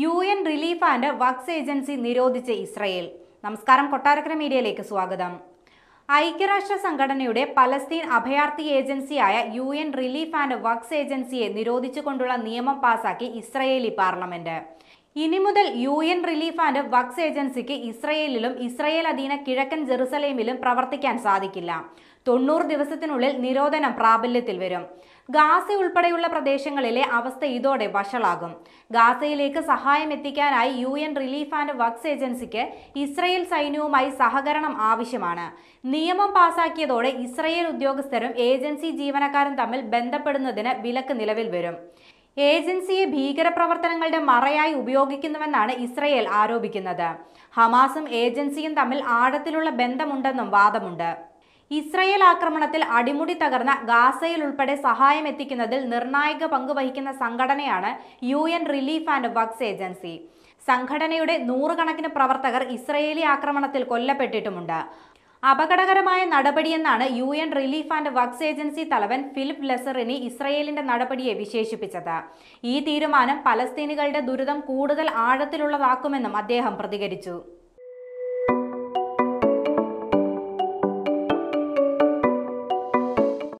U N relief and works agency നിരോധിച്ച Israel നമസ്കാരം കൊട്ടാരക്കര മീഡിയയിലേക്ക് സ്വാഗതം ഐക്യരാഷ്ട്ര സംഘടനയുടെ പലസ്തീൻ അഭയാർത്ഥി ഏജൻസിയായ U N relief and works ഏജൻസിയെ നിരോധിച്ചുകൊണ്ടുള്ള നിയമം പാസാക്കി ഇസ്രയേലി പാർലമെന്റ് ഇനി മുതൽ U N relief and works ഏജൻസിക്ക് ഇസ്രയേലിലും ഇസ്രയേൽ അധീന കിഴക്കൻ ജെറുസലേമിലും പ്രവർത്തിക്കാൻ സാധിക്കില്ല തൊണ്ണൂറ് ദിവസത്തിനുള്ളിൽ നിരോധനം പ്രാബല്യത്തിൽ വരും ഗാസ ഉൾപ്പെടെയുള്ള പ്രദേശങ്ങളിലെ അവസ്ഥ ഇതോടെ വഷളാകും ഗാസയിലേക്ക് സഹായം എത്തിക്കാനായി U N relief and works ഏജൻസിക്ക് ഇസ്രയേൽ സൈന്യവുമായി സഹകരണം ആവശ്യമാണ് നിയമം പാസാക്കിയതോടെ ഇസ്രയേൽ ഉദ്യോഗസ്ഥരും ഏജൻസി ജീവനക്കാരും തമ്മിൽ ബന്ധപ്പെടുന്നതിന് വിലക്ക് നിലവിൽ വരും ഏജൻസിയെ ഭീകരപ്രവർത്തനങ്ങളുടെ മറയായി ഉപയോഗിക്കുന്നുവെന്നാണ് ഇസ്രയേൽ ആരോപിക്കുന്നത് ഹമാസും ഏജൻസിയും തമ്മിൽ ആഴത്തിലുള്ള ബന്ധമുണ്ടെന്നും വാദമുണ്ട് ഇസ്രയേൽ ആക്രമണത്തിൽ അടിമുടി തകർന്ന ഗാസയിൽ ഉൾപ്പെടെ സഹായം എത്തിക്കുന്നതിൽ നിർണായക പങ്ക് വഹിക്കുന്ന സംഘടനയാണ് U N relief and works agency സംഘടനയുടെ നൂറുകണക്കിന് പ്രവർത്തകർ ഇസ്രയേലി ആക്രമണത്തിൽ കൊല്ലപ്പെട്ടിട്ടുമുണ്ട് അപകടകരമായ നടപടിയെന്നാണ് U N relief and works agency തലവൻ ഫിലിപ്പ് ലെസറിനി ഇസ്രയേലിന്റെ നടപടിയെ വിശേഷിപ്പിച്ചത് ഈ തീരുമാനം പലസ്തീനികളുടെ ദുരിതം കൂടുതൽ ആഴത്തിലുള്ളതാക്കുമെന്നും അദ്ദേഹം പ്രതികരിച്ചു